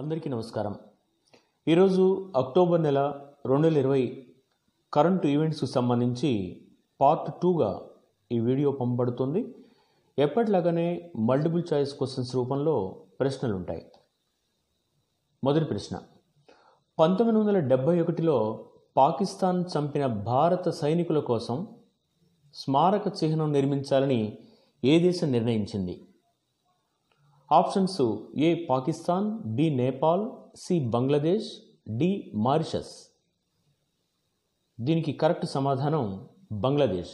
అందరికీ నమస్కారం ఈరోజు అక్టోబర్ నెల రెండు వేల ఇరవై కరెంటు ఈవెంట్స్కి సంబంధించి పార్ట్ టూగా ఈ వీడియో పంపబడుతుంది ఎప్పటిలాగానే మల్టిపుల్ చాయిస్ క్వశ్చన్స్ రూపంలో ప్రశ్నలు ఉంటాయి మొదటి ప్రశ్న పంతొమ్మిది వందల డెబ్భై ఒకటిలో పాకిస్తాన్ చంపిన భారత సైనికుల కోసం స్మారక చిహ్నం నిర్మించాలని ఏ దేశం నిర్ణయించింది options A Pakistan B Nepal C Bangladesh D Mauritius దీనికి కరెక్ట్ సమాధానం బంగ్లాదేశ్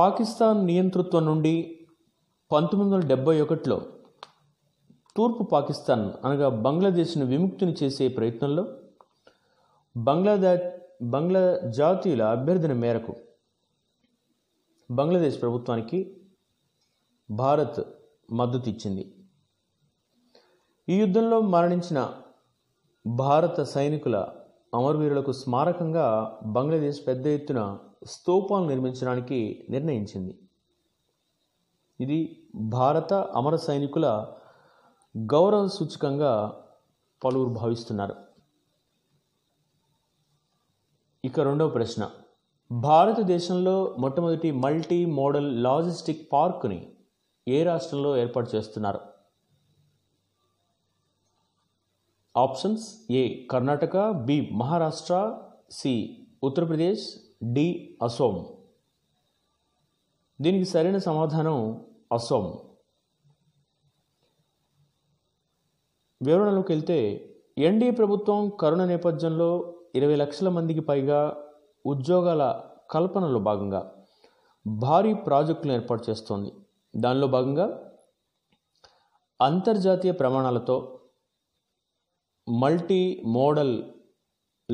పాకిస్తాన్ నియంతృత్వం నుండి పంతొమ్మిది వందల డెబ్బై ఒకటిలో తూర్పు పాకిస్తాన్ అనగా బంగ్లాదేశ్ను విముక్తిని చేసే ప్రయత్నంలో బంగ్లాదే బంగ్లా జాతీయుల అభ్యర్థన మేరకు బంగ్లాదేశ్ ప్రభుత్వానికి భారత్ మద్దతిచ్చింది ఈ యుద్ధంలో మరణించిన భారత సైనికుల అమరవీరులకు స్మారకంగా బంగ్లాదేశ్ పెద్ద ఎత్తున స్తూపాలు నిర్మించడానికి నిర్ణయించింది ఇది భారత అమర సైనికుల గౌరవ సూచకంగా పలువురు భావిస్తున్నారు ఇక రెండవ ప్రశ్న భారతదేశంలో మొట్టమొదటి మల్టీ మోడల్ లాజిస్టిక్ పార్కుని ఏ రాష్ట్రంలో ఏర్పాటు చేస్తున్నారు options A Karnataka B Maharashtra C Uttar Pradesh D Assam దీనికి సరైన సమాధానం అసోం వివరణలోకి వెళ్తే ఎన్డీఏ ప్రభుత్వం కరోనా నేపథ్యంలో ఇరవై లక్షల మందికి పైగా ఉద్యోగాల కల్పనలో భాగంగా భారీ ప్రాజెక్టులను ఏర్పాటు చేస్తోంది దానిలో భాగంగా అంతర్జాతీయ ప్రమాణాలతో మల్టీ మోడల్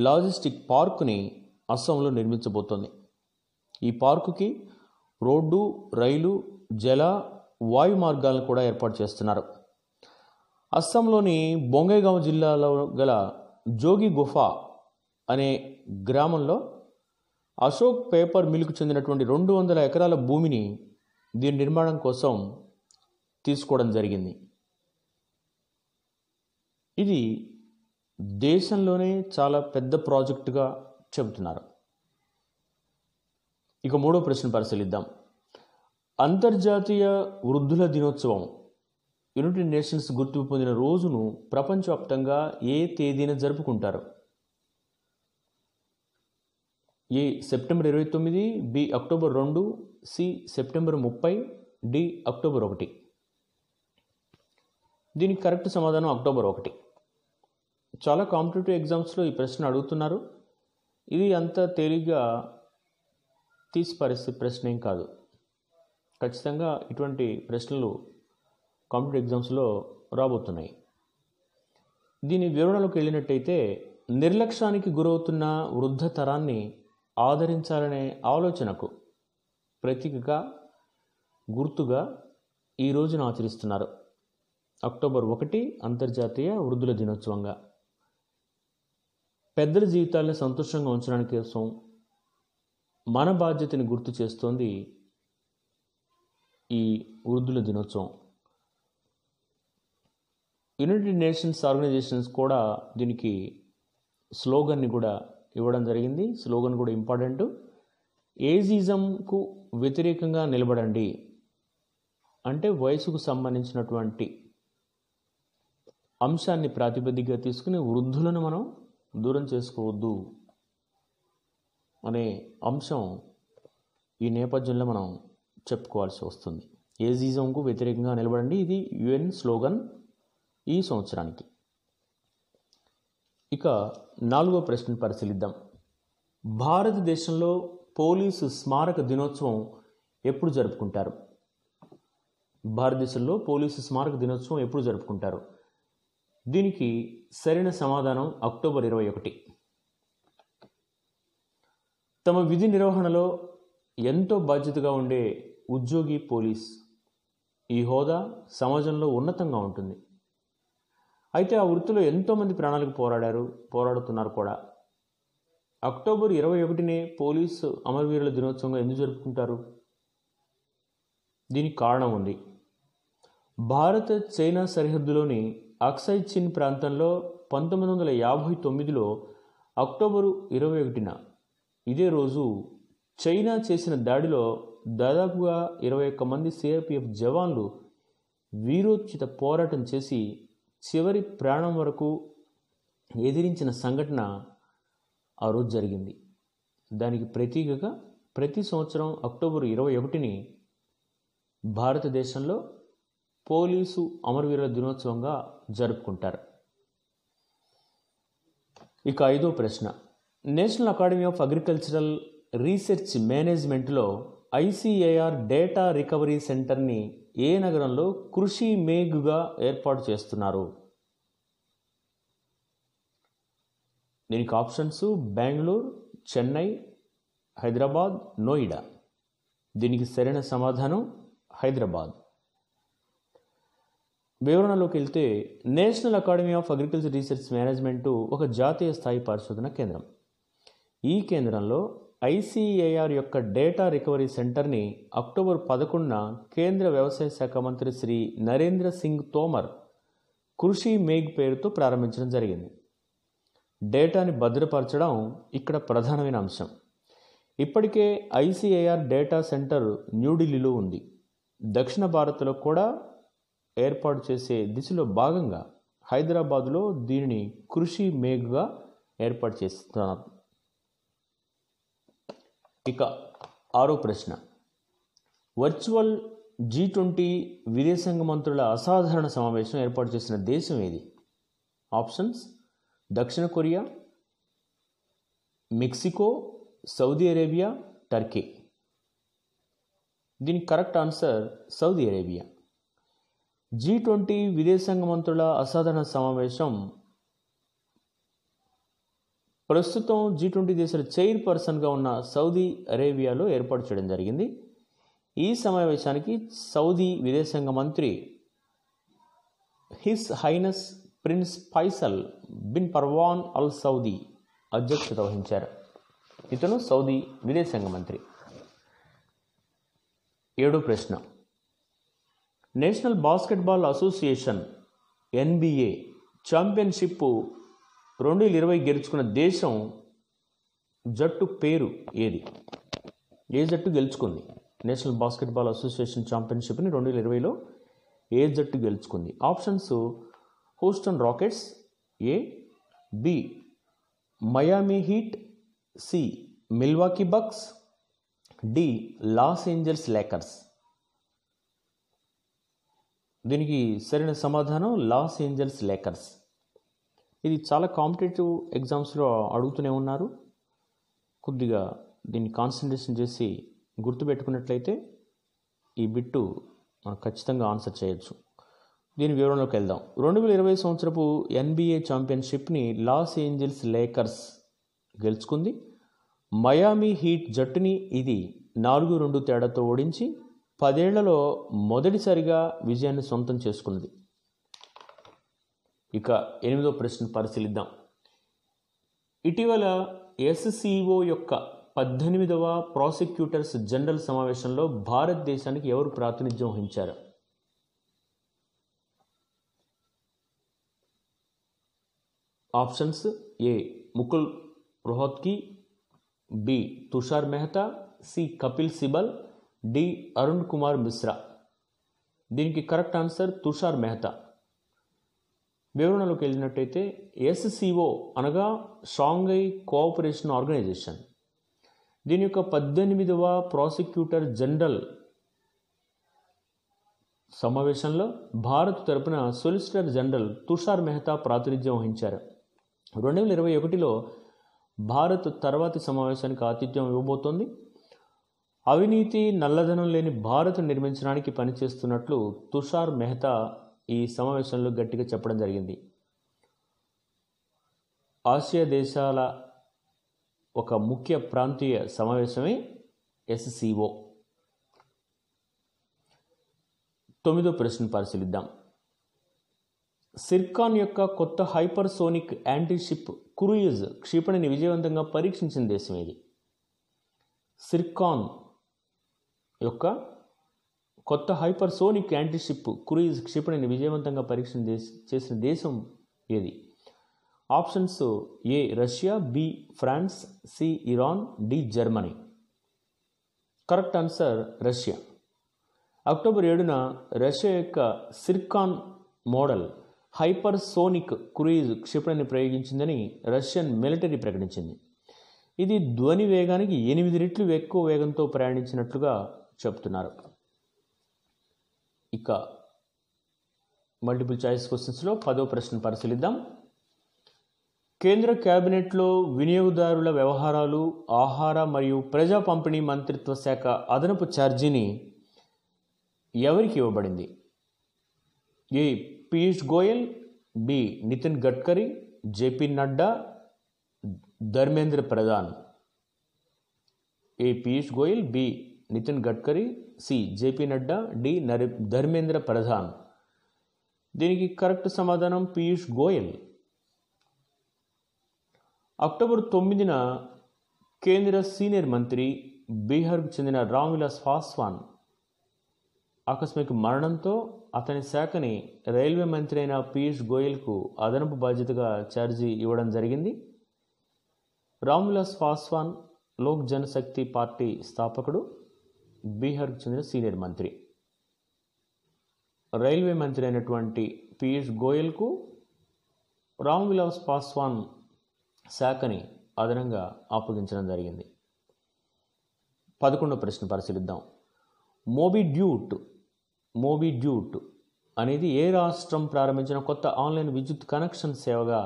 లాజిస్టిక్ పార్కుని అస్సాంలో నిర్మించబోతోంది ఈ పార్కుకి రోడ్డు రైలు జల వాయు మార్గాలను కూడా ఏర్పాటు చేస్తున్నారు అస్సాంలోని బొంగైగాం జిల్లాలో గల జోగి గుఫా అనే గ్రామంలో అశోక్ పేపర్ మిల్కు చెందినటువంటి రెండు వందల ఎకరాల భూమిని దీని నిర్మాణం కోసం తీసుకోవడం జరిగింది ఇది దేశంలోనే చాలా పెద్ద ప్రాజెక్టుగా చెబుతున్నారు ఇక మూడో ప్రశ్న పరిశీలిద్దాం అంతర్జాతీయ వృద్ధుల దినోత్సవం యునైటెడ్ నేషన్స్ గుర్తింపు పొందిన రోజును ప్రపంచవ్యాప్తంగా ఏ తేదీన జరుపుకుంటారు ఏ సెప్టెంబర్ ఇరవై తొమ్మిది బి అక్టోబర్ రెండు సి సెప్టెంబర్ ముప్పై డి అక్టోబర్ ఒకటి దీనికి కరెక్ట్ సమాధానం అక్టోబర్ ఒకటి చాలా కాంపిటేటివ్ ఎగ్జామ్స్లో ఈ ప్రశ్న అడుగుతున్నారు ఇది అంత తేలిగ్గా తీసి పరిస్థితి ప్రశ్న ఏం కాదు ఖచ్చితంగా ఇటువంటి ప్రశ్నలు కాంపిటేటివ్ ఎగ్జామ్స్లో రాబోతున్నాయి దీని వివరణలోకి వెళ్ళినట్టయితే నిర్లక్ష్యానికి గురవుతున్న వృద్ధ తరాన్ని ఆదరించాలనే ఆలోచనకు ప్రతీకగా గుర్తుగా ఈ రోజును ఆచరిస్తున్నారు అక్టోబర్ ఒకటి అంతర్జాతీయ వృద్ధుల దినోత్సవంగా పెద్దల జీవితాలను సంతోషంగా ఉంచడానికి కోసం మన బాధ్యతని గుర్తు చేస్తోంది ఈ వృద్ధుల దినోత్సవం యునైటెడ్ నేషన్స్ ఆర్గనైజేషన్స్ కూడా దీనికి స్లోగన్ని కూడా ఇవ్వడం జరిగింది స్లోగన్ కూడా ఇంపార్టెంట్ ఏజిజంకు వ్యతిరేకంగా నిలబడండి అంటే వయసుకు సంబంధించినటువంటి అంశాన్ని ప్రాతిపదికగా తీసుకుని వృద్ధులను మనం దూరం చేసుకోవద్దు అనే అంశం ఈ నేపథ్యంలో మనం చెప్పుకోవాల్సి వస్తుంది ఏజిజంకు వ్యతిరేకంగా నిలబడండి ఇది యుఎన్ స్లోగన్ ఈ సంవత్సరానికి ఇక నాలుగో ప్రశ్నను పరిశీలిద్దాం భారతదేశంలో పోలీసు స్మారక దినోత్సవం ఎప్పుడు జరుపుకుంటారు భారతదేశంలో పోలీసు స్మారక దినోత్సవం ఎప్పుడు జరుపుకుంటారు దీనికి సరైన సమాధానం అక్టోబర్ ఇరవై ఒకటి తమ విధి నిర్వహణలో ఎంతో బాధ్యతగా ఉండే ఉద్యోగి పోలీస్ ఈ హోదా సమాజంలో ఉన్నతంగా ఉంటుంది అయితే ఆ వృత్తిలో ఎంతోమంది ప్రాణాలకు పోరాడారు పోరాడుతున్నారు కూడా అక్టోబర్ ఇరవై ఒకటినే పోలీసు అమరవీరుల దినోత్సవంగా ఎందుకు జరుపుకుంటారు దీనికి కారణం ఉంది భారత చైనా సరిహద్దులోని అక్సై చిన్ ప్రాంతంలో పంతొమ్మిది వందల యాభై తొమ్మిదిలో అక్టోబరు ఇరవై ఒకటిన ఇదే రోజు చైనా చేసిన దాడిలో దాదాపుగా ఇరవై ఒక్క మంది సిఆర్పిఎఫ్ జవాన్లు వీరోచిత పోరాటం చేసి చివరి ప్రాణం వరకు ఎదిరించిన సంఘటన ఆ రోజు జరిగింది దానికి ప్రతీకగా ప్రతి సంవత్సరం అక్టోబర్ ఇరవై ఒకటిని భారతదేశంలో పోలీసు అమరవీరుల దినోత్సవంగా జరుపుకుంటారు ఇక ఐదో ప్రశ్న national academy of agricultural research మేనేజ్మెంట్లో ఐసిఏఆర్ డేటా రికవరీ సెంటర్ని ఏ నగరంలో కృషి మేఘుగా ఏర్పాటు చేస్తున్నారు దీనికి ఆప్షన్స్ బెంగళూరు చెన్నై హైదరాబాద్ నోయిడా దీనికి సరైన సమాధానం హైదరాబాద్ వివరణలోకి వెళ్తే national academy of agriculture research management ఒక జాతీయ స్థాయి పరిశోధన కేంద్రం ఈ కేంద్రంలో ఐసీఏఆర్ యొక్క డేటా రికవరీ సెంటర్ని అక్టోబర్ పదకొండున కేంద్ర వ్యవసాయ శాఖ మంత్రి శ్రీ నరేంద్ర సింగ్ తోమర్ కృషి మేఘ్ పేరుతో ప్రారంభించడం జరిగింది డేటాని భద్రపరచడం ఇక్కడ ప్రధానమైన అంశం ఇప్పటికే ఐసీఏఆర్ డేటా సెంటర్ న్యూఢిల్లీలో ఉంది దక్షిణ భారత్లో కూడా ఏర్పాటు చేసే దిశలో భాగంగా హైదరాబాదులో దీనిని కృషి మేఘ్గా ఏర్పాటు చేస్తున్నారు ఇక ఆరో ప్రశ్న వర్చువల్ జీ ట్వంటీ విదేశాంగ మంత్రుల అసాధారణ సమావేశం ఏర్పాటు చేసిన దేశం ఏది ఆప్షన్స్ దక్షిణ Korea Mexico Saudi Arabia Turkey దీనికి correct answer Saudi Arabia G twenty విదేశాంగ మంత్రుల అసాధారణ సమావేశం ప్రస్తుతం జీ ట్వంటీ దేశాల చైర్ పర్సన్గా ఉన్న సౌదీ అరేబియాలో ఏర్పాటు చేయడం జరిగింది ఈ సమావేశానికి సౌదీ విదేశాంగ మంత్రి his highness prince Faisal bin Farhan al Saudi అధ్యక్షత వహించారు ఇతను సౌదీ విదేశాంగ మంత్రి ఏడో ప్రశ్న national basketball association NBA championship రెండు వేల ఇరవై గెలుచుకున్న దేశం జట్టు పేరు ఏది ఏ జట్టు గెలుచుకుంది నేషనల్ బాస్కెట్బాల్ అసోసియేషన్ ఛాంపియన్షిప్ని రెండు వేల ఇరవైలో ఏ జట్టు గెలుచుకుంది options Houston Rockets A B Miami Heat C Milwaukee Bucks D Los Angeles Lakers దీనికి సరైన సమాధానం లాస్ ఏంజల్స్ లేకర్స్ ఇది చాలా కాంపిటేటివ్ ఎగ్జామ్స్లో అడుగుతూనే ఉన్నారు కొద్దిగా దీన్ని కాన్సన్ట్రేషన్ చేసి గుర్తుపెట్టుకున్నట్లయితే ఈ బిట్టు మనం ఖచ్చితంగా ఆన్సర్ చేయొచ్చు దీని వివరంలోకి వెళ్దాం రెండు వేల ఇరవై సంవత్సరపు ఎన్బీఏ ఛాంపియన్షిప్ని లాస్ ఏంజల్స్ లేకర్స్ గెలుచుకుంది మయామి హీట్ జట్టుని ఇది నాలుగు రెండు తేడాతో ఓడించి పదేళ్లలో మొదటిసారిగా విజయాన్ని సొంతం చేసుకున్నది ఇక ఎనిమిదో ప్రశ్న పరిశీలిద్దాం ఇటీవల ఎస్సీఓ యొక్క పద్దెనిమిదవ ప్రాసిక్యూటర్స్ జనరల్ సమావేశంలో భారతదేశానికి ఎవరు ప్రాతినిధ్యం వహించారు options A Mukul Rohatgi B Tushar Mehta C Kapil Sibal D Arun Kumar Mishra దీనికి కరెక్ట్ ఆన్సర్ తుషార్ మెహతా వివరణలోకి వెళ్ళినట్టయితే ఎస్సిఓ అనగా షాంఘై కోఆపరేషన్ ఆర్గనైజేషన్ దీని యొక్క పద్దెనిమిదవ ప్రాసిక్యూటర్ జనరల్ సమావేశంలో భారత్ తరపున సొలిసిటర్ జనరల్ తుషార్ మెహతా ప్రాతినిధ్యం వహించారు రెండు వేల ఇరవై ఒకటిలో భారత్ తర్వాతి సమావేశానికి ఆతిథ్యం ఇవ్వబోతోంది అవినీతి నల్లధనం లేని భారత్ నిర్మించడానికి పనిచేస్తున్నట్లు తుషార్ మెహతా ఈ సమావేశంలో గట్టిగా చెప్పడం జరిగింది ఆసియా దేశాల ఒక ముఖ్య ప్రాంతీయ సమావేశమే ఎస్సిఓ తొమ్మిదో ప్రశ్న పరిశీలిద్దాం సిర్కాన్ యొక్క కొత్త హైపర్సోనిక్ యాంటీషిప్ క్రూయిజ్ క్షిపణిని విజయవంతంగా పరీక్షించిన దేశం ఇది సిర్కాన్ యొక్క కొత్త హైపర్సోనిక్ యాంటీషిప్ క్రూయిజ్ క్షిపణిని విజయవంతంగా పరీక్ష చేసిన దేశం ఏది options A Russia B France C Iran D Germany correct answer Russia October ఏడున రష్యా యొక్క సిర్కాన్ మోడల్ హైపర్సోనిక్ క్రూయిజ్ క్షిపణిని ప్రయోగించిందని రష్యన్ మిలిటరీ ప్రకటించింది ఇది ధ్వని వేగానికి ఎనిమిది రెట్లు ఎక్కువ వేగంతో ప్రయాణించినట్లుగా చెబుతున్నారు ఇక మల్టిపుల్ చాయిస్ క్వశ్చన్స్లో పదో ప్రశ్న పరిశీలిద్దాం కేంద్ర క్యాబినెట్లో వినియోగదారుల వ్యవహారాలు ఆహార మరియు ప్రజా పంపిణీ మంత్రిత్వ శాఖ అదనపు ఛార్జీని ఎవరికి ఇవ్వబడింది A Piyush Goyal B Nitin Gadkari JP Nadda Dharmendra Pradhan A Piyush Goyal B Nitin Gadkari C JP Nadda D నరి ధర్మేంద్ర ప్రధాన్ దీనికి కరెక్ట్ సమాధానం పీయూష్ గోయల్ అక్టోబర్ తొమ్మిదిన కేంద్ర సీనియర్ మంత్రి బీహార్కు చెందిన రామ్విలాస్ పాస్వాన్ ఆకస్మిక మరణంతో అతని శాఖని రైల్వే మంత్రి అయిన పీయూష్ గోయల్కు అదనపు బాధ్యతగా ఛార్జీ ఇవ్వడం జరిగింది రామ్విలాస్ పాస్వాన్ లోక్ జనశక్తి పార్టీ స్థాపకుడు బీహార్కు చెందిన సీనియర్ మంత్రి రైల్వే మంత్రి అయినటువంటి పీయూష్ గోయల్కు రామ్ విలాస్ పాస్వాన్ శాఖని అదనంగా అప్పగించడం జరిగింది పదకొండో ప్రశ్న పరిశీలిద్దాం మోబీ డ్యూట్ మోబీ డ్యూట్ అనేది ఏ రాష్ట్రం ప్రారంభించిన కొత్త ఆన్లైన్ విద్యుత్ కనెక్షన్ సేవగా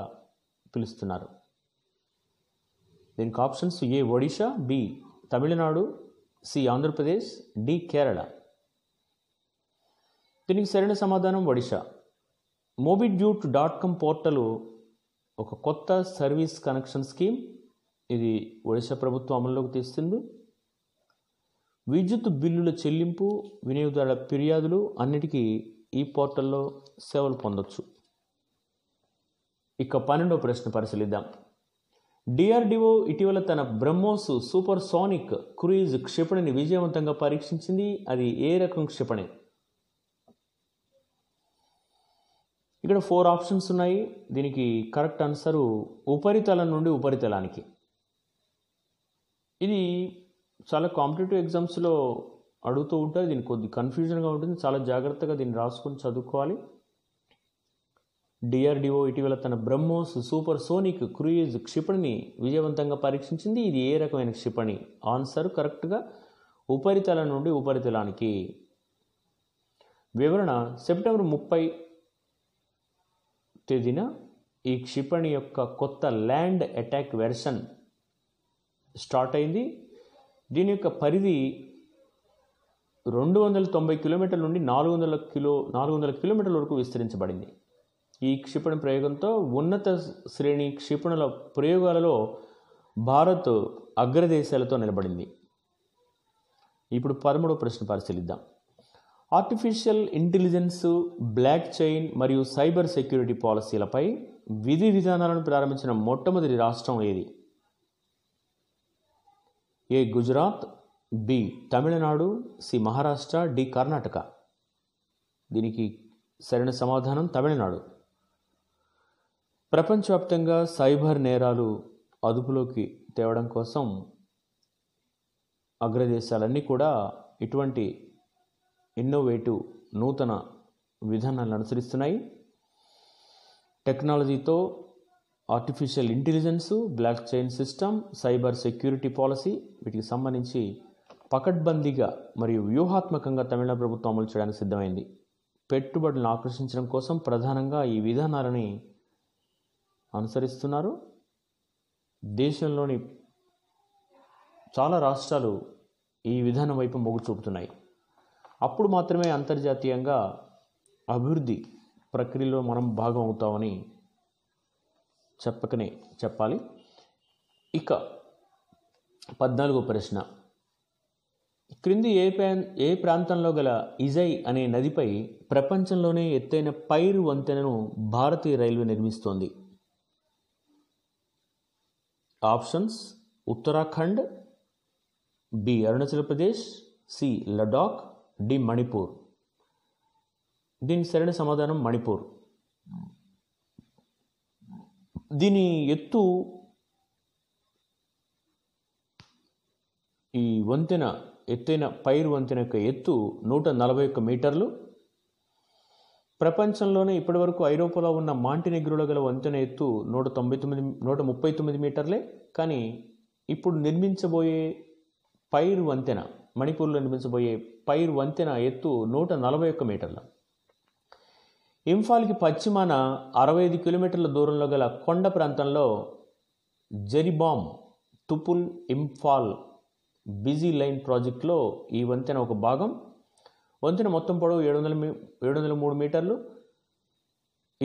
పిలుస్తున్నారు దీనికి options A Odisha B Tamil Nadu C Andhra Pradesh D Kerala దీనికి సరైన సమాధానం Odisha Mo Bidyut dot com portal ఒక కొత్త సర్వీస్ కనెక్షన్ స్కీమ్ ఇది ఒడిశా ప్రభుత్వం అమల్లోకి తెస్తుంది విద్యుత్ బిల్లుల చెల్లింపు వినియోగదారుల ఫిర్యాదులు అన్నిటికీ ఈ పోర్టల్లో సేవలు పొందొచ్చు ఇక పన్నెండో ప్రశ్న పరిశీలిద్దాం డిఆర్డిఓ ఇటీవల తన బ్రహ్మోస్ సూపర్ సానిక్ క్రూయిజ్ క్షిపణిని విజయవంతంగా పరీక్షించింది అది ఏ రకం క్షిపణి ఇక్కడ ఫోర్ ఆప్షన్స్ ఉన్నాయి దీనికి కరెక్ట్ ఆన్సరు ఉపరితలం నుండి ఉపరితలానికి ఇది చాలా కాంపిటేటివ్ ఎగ్జామ్స్లో అడుగుతూ ఉంటుంది దీనికి కొద్ది కన్ఫ్యూజన్గా ఉంటుంది చాలా జాగ్రత్తగా దీన్ని రాసుకొని చదువుకోవాలి డిఆర్డిఓ ఇటీవల తన బ్రహ్మోస్ సూపర్ సోనిక్ క్రూయిజ్ క్షిపణిని విజయవంతంగా పరీక్షించింది ఇది ఏ రకమైన క్షిపణి ఆన్సర్ కరెక్ట్గా ఉపరితలం నుండి ఉపరితలానికి వివరణ సెప్టెంబర్ ముప్పై తేదీన ఈ క్షిపణి యొక్క కొత్త ల్యాండ్ అటాక్ వెర్షన్ స్టార్ట్ అయింది దీని యొక్క పరిధి రెండు వందల తొంభై కిలోమీటర్ల నుండి నాలుగు వందల కిలో నాలుగు వందల కిలోమీటర్ల వరకు విస్తరించబడింది ఈ క్షిపణి ప్రయోగంతో ఉన్నత శ్రేణి క్షిపణుల ప్రయోగాలలో భారత్ అగ్రదేశాలతో నిలబడింది ఇప్పుడు పదమూడవ ప్రశ్న పరిశీలిద్దాం ఆర్టిఫిషియల్ ఇంటెలిజెన్స్ బ్లాక్ చైన్ మరియు సైబర్ సెక్యూరిటీ పాలసీలపై విధి విధానాలను ప్రారంభించిన మొట్టమొదటి రాష్ట్రం ఏది A Gujarat B Tamil Nadu C Maharashtra D Karnataka దీనికి సరైన సమాధానం తమిళనాడు ప్రపంచవ్యాప్తంగా సైబర్ నేరాలు అదుపులోకి తేవడం కోసం అగ్రదేశాలన్నీ కూడా ఇటువంటి ఇన్నోవేటివ్ నూతన విధానాలను అనుసరిస్తున్నాయి టెక్నాలజీతో artificial intelligence blockchain system cyber security policy వీటికి సంబంధించి పకడ్బందీగా మరియు వ్యూహాత్మకంగా తమిళ ప్రభుత్వం అమలు చేయడానికి సిద్ధమైంది పెట్టుబడులను ఆకర్షించడం కోసం ప్రధానంగా ఈ విధానాలని అనుసరిస్తున్నారు దేశంలోని చాలా రాష్ట్రాలు ఈ విధానం వైపు మొగ్గు చూపుతున్నాయి అప్పుడు మాత్రమే అంతర్జాతీయంగా అభివృద్ధి ప్రక్రియలో మనం భాగం అవుతామని చెప్పకనే చెప్పాలి ఇక పద్నాలుగో ప్రశ్న క్రింది ఏ ఏ ప్రాంతంలో గల ఇజై అనే నదిపై ప్రపంచంలోనే ఎత్తైన పైరు వంతెనను భారతీయ రైల్వే నిర్మిస్తోంది options Uttarakhand B Arunachal Pradesh C Ladakh D Manipur దీని సరైన సమాధానం మణిపూర్ దీని ఎత్తు ఈ వంతెన ఎత్తైన పైరు వంతెన యొక్క ఎత్తు నూట నలభై ఒక్క మీటర్లు ప్రపంచంలోనే ఇప్పటివరకు ఐరోపాలో ఉన్న మాంటి నెగ్రోలో గల వంతెన ఎత్తు నూట తొంభై తొమ్మిది నూట ముప్పై తొమ్మిది మీటర్లే కానీ ఇప్పుడు నిర్మించబోయే పైరు వంతెన మణిపూర్లో నిర్మించబోయే పైరు వంతెన ఎత్తు నూట నలభై ఒక్క మీటర్ల ఇంఫాల్కి పశ్చిమాన అరవై ఐదు కిలోమీటర్ల దూరంలో గల కొండ ప్రాంతంలో జరిబామ్ తుపుల్ ఇంఫాల్ బిజీ లైన్ ప్రాజెక్టులో ఈ వంతెన ఒక భాగం వంతెన మొత్తం పొడవు ఏడు వందల ఏడు వందల మూడు మీటర్లు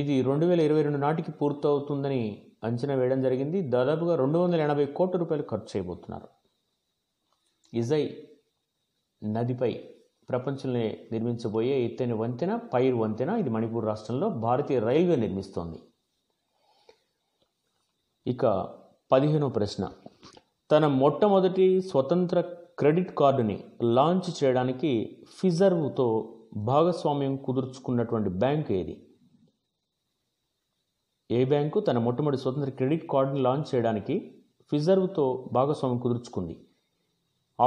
ఇది రెండు వేల ఇరవై రెండు నాటికి పూర్తవుతుందని అంచనా వేయడం జరిగింది దాదాపుగా రెండు వందల ఎనభై కోట్ల రూపాయలు ఖర్చు చేయబోతున్నారు ఇజై నదిపై ప్రపంచంలో నిర్మించబోయే ఎత్తైన వంతెన పైర్ వంతెన ఇది మణిపూర్ రాష్ట్రంలో భారతీయ రైల్వే నిర్మిస్తోంది ఇక పదిహేనో ప్రశ్న తన మొట్టమొదటి స్వతంత్ర క్రెడిట్ కార్డుని లాంచ్ చేయడానికి ఫిజర్వ్తో భాగస్వామ్యం కుదుర్చుకున్నటువంటి బ్యాంకు ఏది ఏ బ్యాంకు తన మొట్టమొదటి స్వతంత్ర క్రెడిట్ కార్డుని లాంచ్ చేయడానికి ఫిజర్వ్తో భాగస్వామ్యం కుదుర్చుకుంది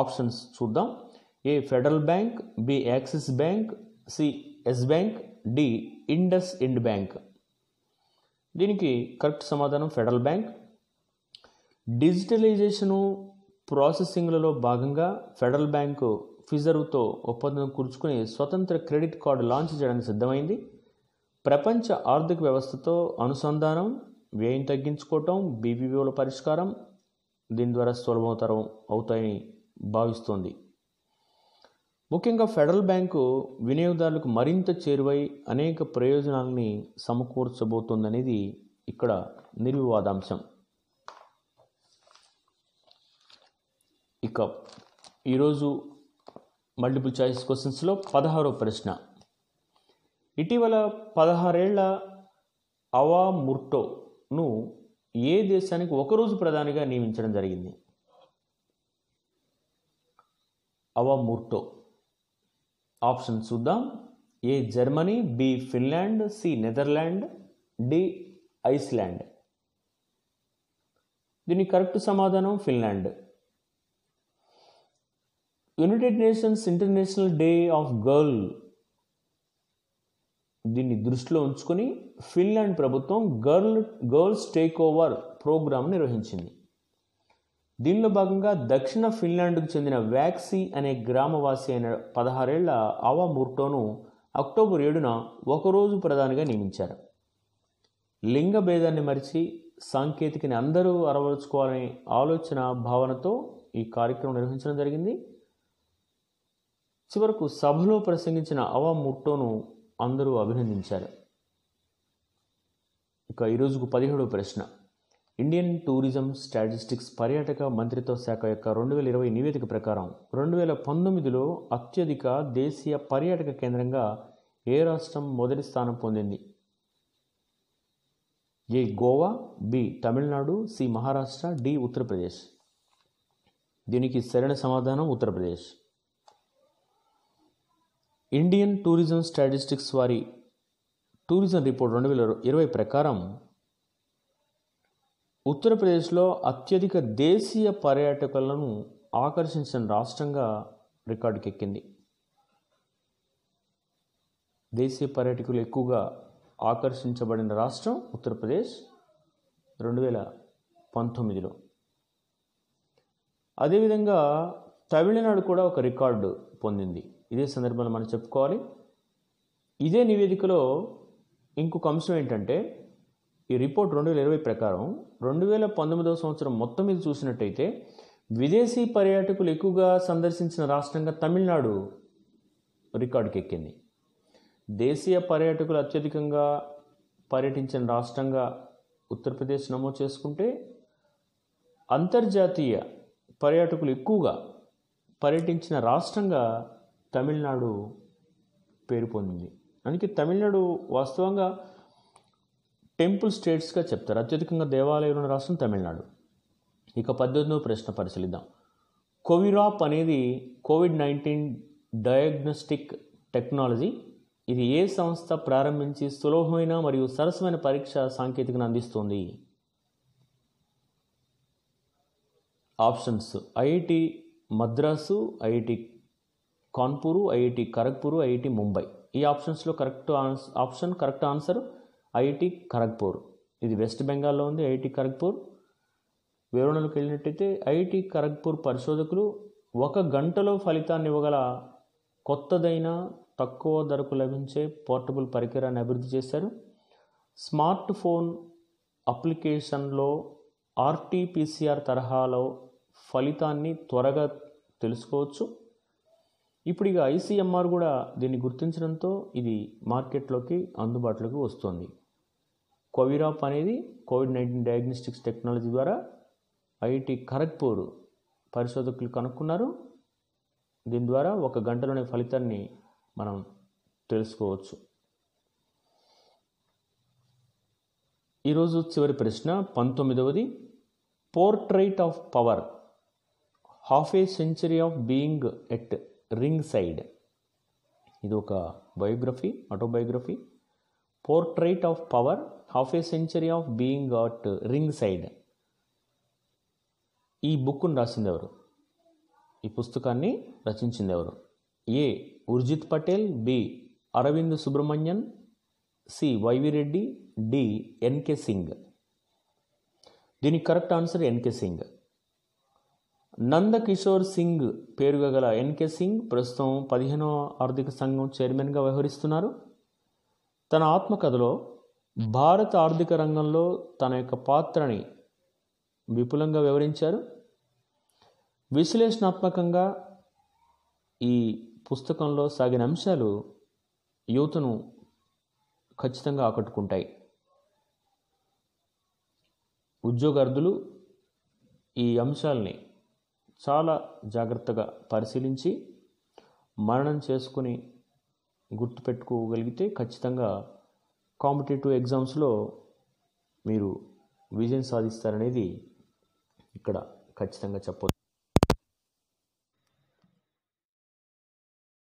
ఆప్షన్స్ చూద్దాం A federal bank B Axis bank C yes bank D IndusInd bank దీనికి కరెక్ట్ సమాధానం ఫెడరల్ బ్యాంక్ డిజిటలైజేషను ప్రాసెసింగ్లలో భాగంగా ఫెడరల్ బ్యాంకు ఫిజర్వ్తో ఒప్పందం కూర్చుకుని స్వతంత్ర క్రెడిట్ కార్డు లాంచ్ చేయడానికి సిద్ధమైంది ప్రపంచ ఆర్థిక వ్యవస్థతో అనుసంధానం వ్యయం తగ్గించుకోవటం బీబీఓల పరిష్కారం దీని ద్వారా సులభతరం అవుతాయని భావిస్తోంది ముఖ్యంగా ఫెడరల్ బ్యాంకు వినియోగదారులకు మరింత చేరువై అనేక ప్రయోజనాలని సమకూర్చబోతోందనేది ఇక్కడ నిర్వివాదాంశం ఇక ఈరోజు మల్టిపుల్ చాయిస్ క్వశ్చన్స్లో పదహారో ప్రశ్న ఇటీవల పదహారేళ్ల అవా ముర్టోను ఏ దేశానికి ఒకరోజు ప్రధానిగా నియమించడం జరిగింది అవా ముర్టో ఆప్షన్ చూద్దాం A Germany B Finland C Netherland D Iceland దీని కరెక్ట్ సమాధానం Finland United Nations International Day of girl దీన్ని దృష్టిలో ఉంచుకొని ఫిన్లాండ్ ప్రభుత్వం girl girls take over programme నిర్వహించింది దీనిలో భాగంగా దక్షిణ ఫిన్లాండ్కు చెందిన వ్యాక్సీ అనే గ్రామవాసి అయిన పదహారేళ్ల ఆవా ముర్టోను అక్టోబర్ ఏడున ఒకరోజు ప్రధానిగా నియమించారు లింగ భేదాన్ని మరిచి సాంకేతికని అందరూ అరవరుచుకోవాలనే ఆలోచన భావనతో ఈ కార్యక్రమం నిర్వహించడం జరిగింది చివరకు సభలో ప్రసంగించిన అవా ముట్టోను అందరూ అభినందించారు ఇక ఈరోజుకు పదిహేడో ప్రశ్న ఇండియన్ టూరిజం స్టాటిస్టిక్స్ పర్యాటక మంత్రిత్వ శాఖ యొక్క రెండు వేల ఇరవై నివేదిక ప్రకారం రెండు వేల పంతొమ్మిదిలో అత్యధిక దేశీయ పర్యాటక కేంద్రంగా ఏ రాష్ట్రం మొదటి స్థానం పొందింది A Goa B Tamil Nadu C Maharashtra D Uttar Pradesh దీనికి సరైన సమాధానం ఉత్తరప్రదేశ్ ఇండియన్ టూరిజం స్టాటిస్టిక్స్ వారి టూరిజం రిపోర్ట్ రెండు వేల ఇరవై ప్రకారం ఉత్తరప్రదేశ్లో అత్యధిక దేశీయ పర్యాటకులను ఆకర్షించిన రాష్ట్రంగా రికార్డుకెక్కింది దేశీయ పర్యాటకులు ఎక్కువగా ఆకర్షించబడిన రాష్ట్రం ఉత్తరప్రదేశ్ రెండు వేల పంతొమ్మిదిలో అదేవిధంగా తమిళనాడు కూడా ఒక రికార్డు పొందింది ఇదే సందర్భంలో మనం చెప్పుకోవాలి ఇదే నివేదికలో ఇంకొక అంశం ఏంటంటే ఈ రిపోర్ట్ రెండు వేల ఇరవై ప్రకారం రెండు వేల పంతొమ్మిదవ సంవత్సరం మొత్తం మీద చూసినట్టయితే విదేశీ పర్యాటకులు ఎక్కువగా సందర్శించిన రాష్ట్రంగా తమిళనాడు రికార్డుకి ఎక్కింది దేశీయ పర్యాటకులు అత్యధికంగా పర్యటించిన రాష్ట్రంగా ఉత్తరప్రదేశ్ నమోదు చేసుకుంటే అంతర్జాతీయ పర్యాటకులు ఎక్కువగా పర్యటించిన రాష్ట్రంగా తమిళనాడు పేరు పొందింది అందుకే తమిళనాడు వాస్తవంగా టెంపుల్ స్టేట్స్గా చెప్తారు అత్యధికంగా దేవాలయాలు ఉన్న రాష్ట్రం తమిళనాడు ఇక పద్దెనిమిదవ ప్రశ్న పరిశీలిద్దాం కోవిరాప్ అనేది కోవిడ్ నైన్టీన్ డయాగ్నోస్టిక్ టెక్నాలజీ ఇది ఏ సంస్థ ప్రారంభించి సులభమైన మరియు సరసమైన పరీక్ష సాంకేతికను అందిస్తుంది options IIT Madras IIT Kanpur IIT Kharagpur IIT Mumbai ఈ ఆప్షన్స్లో correct option correct answer IIT Kharagpur ఇది వెస్ట్ బెంగాల్లో ఉంది ఐఐటి ఖరగ్పూర్ వివరణలకు వెళ్ళినట్టయితే ఐఐటి ఖరగ్పూర్ పరిశోధకులు ఒక గంటలో ఫలితాన్ని ఇవ్వగల కొత్తదైన తక్కువ ధరకు లభించే పోర్టబుల్ పరికరాన్ని అభివృద్ధి చేశారు స్మార్ట్ ఫోన్ అప్లికేషన్లో ఆర్టీపీసీఆర్ తరహాలో ఫలితాన్ని త్వరగా తెలుసుకోవచ్చు ఇప్పుడు ఇక ఐసీఎంఆర్ కూడా దీన్ని గుర్తించడంతో ఇది మార్కెట్లోకి అందుబాటులోకి వస్తుంది కోవిరాప్ అనేది కోవిడ్ నైన్టీన్ డయాగ్నోస్టిక్స్ టెక్నాలజీ ద్వారా ఐఐటి ఖరగ్పూర్ పరిశోధకులు కనుక్కున్నారు దీని ద్వారా ఒక గంటలోనే ఫలితాన్ని మనం తెలుసుకోవచ్చు ఈరోజు చివరి ప్రశ్న పంతొమ్మిదవది portrait of power half a century of being at ringside ఇది ఒక biography autobiography portrait of power half a century of being at ringside ఈ బుక్ను రాసింది ఎవరు ఈ పుస్తకాన్ని రచించింది ఎవరు A Urjit Patel B Arvind Subramanian C YV Reddy D NK Singh దీనికి కరెక్ట్ ఆన్సర్ ఎన్కే సింగ్ నందకిషోర్ సింగ్ పేరుగా గల ఎన్కే సింగ్ ప్రస్తుతం పదిహేనవ ఆర్థిక సంఘం చైర్మన్గా వ్యవహరిస్తున్నారు తన ఆత్మకథలో భారత ఆర్థిక రంగంలో తన యొక్క పాత్రని విపులంగా వివరించారు విశ్లేషణాత్మకంగా ఈ పుస్తకంలో సాగిన అంశాలు యువతను ఖచ్చితంగా ఆకట్టుకుంటాయి ఉద్యోగార్థులు ఈ అంశాలని చాలా జాగ్రత్తగా పరిశీలించి మరణం చేసుకుని గుర్తుపెట్టుకోగలిగితే ఖచ్చితంగా కాంపిటేటివ్ ఎగ్జామ్స్లో మీరు విజయం సాధిస్తారనేది ఇక్కడ ఖచ్చితంగా చెప్పవచ్చు